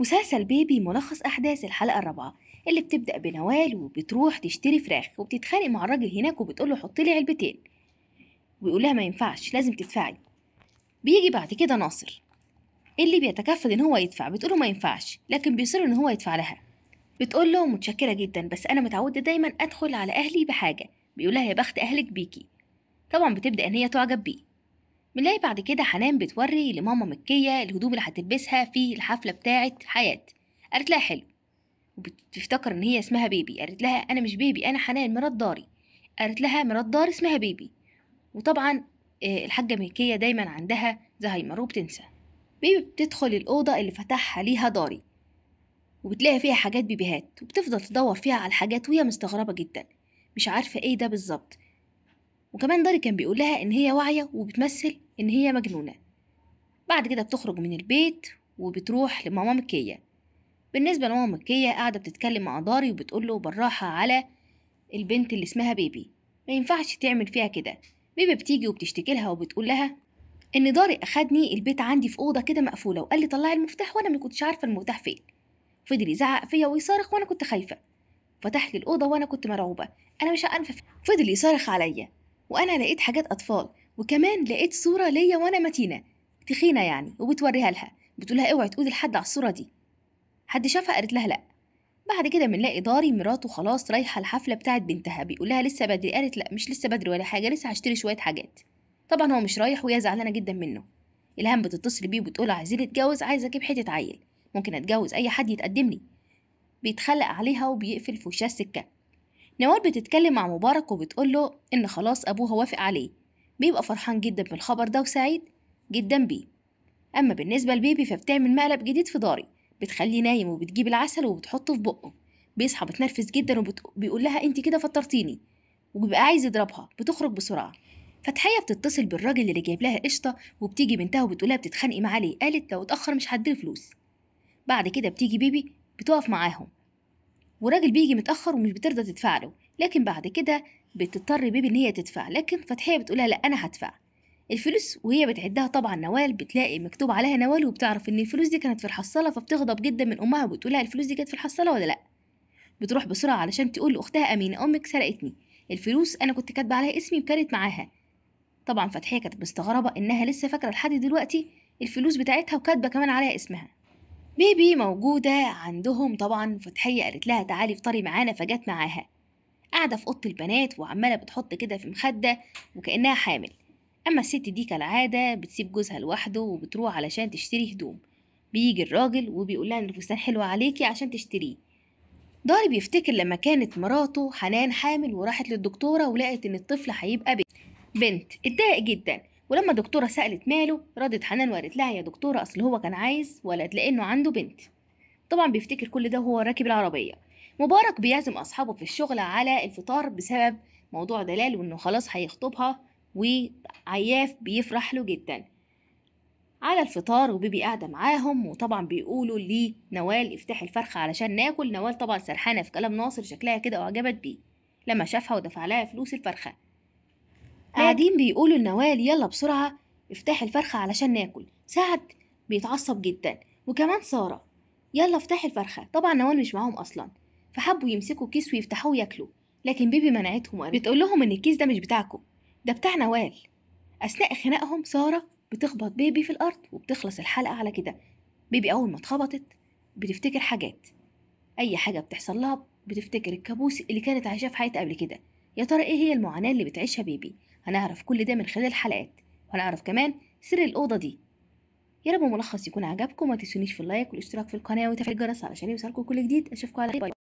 مسلسل بيبي ملخص أحداث الحلقة الرابعة اللي بتبدأ بنوال وبتروح تشتري فراخ وبتتخانق مع الراجل هناك وبتقول له حط لي علبتين ويقول لها ما ينفعش لازم تدفعي بيجي بعد كده ناصر اللي بيتكفل ان هو يدفع بتقوله ما ينفعش لكن بيصر ان هو يدفع لها بتقول له متشكره جدا بس انا متعوده دايما ادخل على اهلي بحاجه بيقولها يا بخت اهلك بيكي طبعا بتبدا ان هي تعجب بيه بنلاقي بعد كده حنان بتوري لماما مكية الهدوم اللي هتلبسها في الحفلة بتاعة حياة قالت لها حلو وبتفتكر ان هي اسمها بيبي قالت لها انا مش بيبي انا حنان مرات داري قالت لها مرات دار اسمها بيبي وطبعا آه، الحاجة مكية دايما عندها زهايمر وبتنسى بيبي بتدخل الأوضة اللي فتحها ليها داري وبتلاقي فيها حاجات بيبيهات وبتفضل تدور فيها على الحاجات وهي مستغربة جدا مش عارفة ايه ده بالظبط وكمان داري كان بيقول لها إن هي واعية وبتمثل إن هي مجنونة بعد كده بتخرج من البيت وبتروح لماما مكية بالنسبة لماما مكية قاعدة بتتكلم مع داري وبتقول له بالراحة على البنت اللي اسمها بيبي ما ينفعش تعمل فيها كده بيبي بتيجي وبتشتكي لها وبتقول لها ان داري اخدني البيت عندي في اوضه كده مقفوله وقال لي طلعي المفتاح وانا ما كنتش عارفه المفتاح فين فضل يزعق فيا ويصارخ وانا كنت خايفه فتح لي الاوضه وانا كنت مرعوبه انا مش عارفه فضل يصارخ عليا وأنا لقيت حاجات أطفال وكمان لقيت صورة ليا وأنا متينة تخينة يعني وبتوريها لها بتقولها اوعي تقولي لحد على الصورة دي حد شافها قالت لها لأ بعد كده بنلاقي داري مراته خلاص رايحة الحفلة بتاعت بنتها بيقولها لسه بدري قالت لأ مش لسه بدري ولا حاجة لسه هشتري شوية حاجات طبعا هو مش رايح وهي زعلانة جدا منه إلهام بتتصل بيه وبتقول عايزين نتجوز عايزة أجيب حتة عيل ممكن أتجوز أي حد يتقدم لي بيتخلق عليها وبيقفل في وشها السكة نوال بتتكلم مع مبارك وبتقول له إن خلاص أبوها وافق عليه بيبقى فرحان جدا بالخبر ده وسعيد جدا بيه أما بالنسبة لبيبي فبتعمل مقلب جديد في داري بتخليه نايم وبتجيب العسل وبتحطه في بقه بيصحى متنرفز جدا وبيقول لها انت كده فطرتيني وبيبقى عايز يضربها بتخرج بسرعه فتحية بتتصل بالراجل اللي جايب لها قشطة وبتيجي بنتها وبتقولها بتتخانقي معاه ليه قالت لو اتأخر مش هديله فلوس بعد كده بتيجي بيبي بتقف معاهم والراجل بيجي متأخر ومش بترضى تدفع له لكن بعد كده بتضطر بيبي إن هي تدفع لكن فتحية بتقولها لأ أنا هدفع الفلوس وهي بتعدها طبعا نوال بتلاقي مكتوب عليها نوال وبتعرف ان الفلوس دي كانت في الحصاله فبتغضب جدا من امها وبتقولها الفلوس دي كانت في الحصاله ولا لا بتروح بسرعه علشان تقول لاختها امينه امك سرقتني الفلوس انا كنت كاتبه عليها اسمي وكانت معاها طبعا فتحيه كانت مستغربه انها لسه فاكره لحد دلوقتي الفلوس بتاعتها وكاتبه كمان عليها اسمها بيبي موجودة عندهم طبعا فتحية قالت لها تعالي افطري معانا فجت معاها قاعدة في أوضة البنات وعمالة بتحط كده في مخدة وكأنها حامل أما الست دي كالعادة بتسيب جوزها لوحده وبتروح علشان تشتري هدوم بيجي الراجل وبيقول لها إن الفستان حلو عليكي عشان تشتريه ضاري بيفتكر لما كانت مراته حنان حامل وراحت للدكتورة ولقت إن الطفل هيبقى بنت بنت اتضايق جدا ولما الدكتورة سألت ماله ردت حنان وقالت لها يا دكتورة أصل هو كان عايز ولد لأنه عنده بنت طبعا بيفتكر كل ده وهو راكب العربية مبارك بيعزم أصحابه في الشغل على الفطار بسبب موضوع دلال وإنه خلاص هيخطبها وعياف بيفرح له جدا على الفطار وبيبي قاعدة معاهم وطبعا بيقولوا لنوال افتح الفرخة علشان ناكل نوال طبعا سرحانة في كلام ناصر شكلها كده وعجبت بيه لما شافها ودفع لها فلوس الفرخة آه. قاعدين بيقولوا لنوال يلا بسرعة افتحي الفرخة علشان ناكل سعد بيتعصب جدا وكمان سارة يلا افتحي الفرخة طبعا نوال مش معاهم أصلا فحبوا يمسكوا كيس ويفتحوه وياكلوا لكن بيبي منعتهم وقالت بتقول لهم إن الكيس ده مش بتاعكم ده بتاع نوال أثناء خناقهم سارة بتخبط بيبي في الأرض وبتخلص الحلقة على كده بيبي أول ما اتخبطت بتفتكر حاجات أي حاجة بتحصل لها بتفتكر الكابوس اللي كانت عايشاه في حياتها قبل كده يا ترى إيه هي المعاناة اللي بتعيشها بيبي هنعرف كل ده من خلال الحلقات وهنعرف كمان سر الأوضة دي يا رب ملخص يكون عجبكم ما تنسونيش في اللايك والاشتراك في القناة وتفعيل الجرس علشان يوصلكم كل جديد اشوفكم على خير باي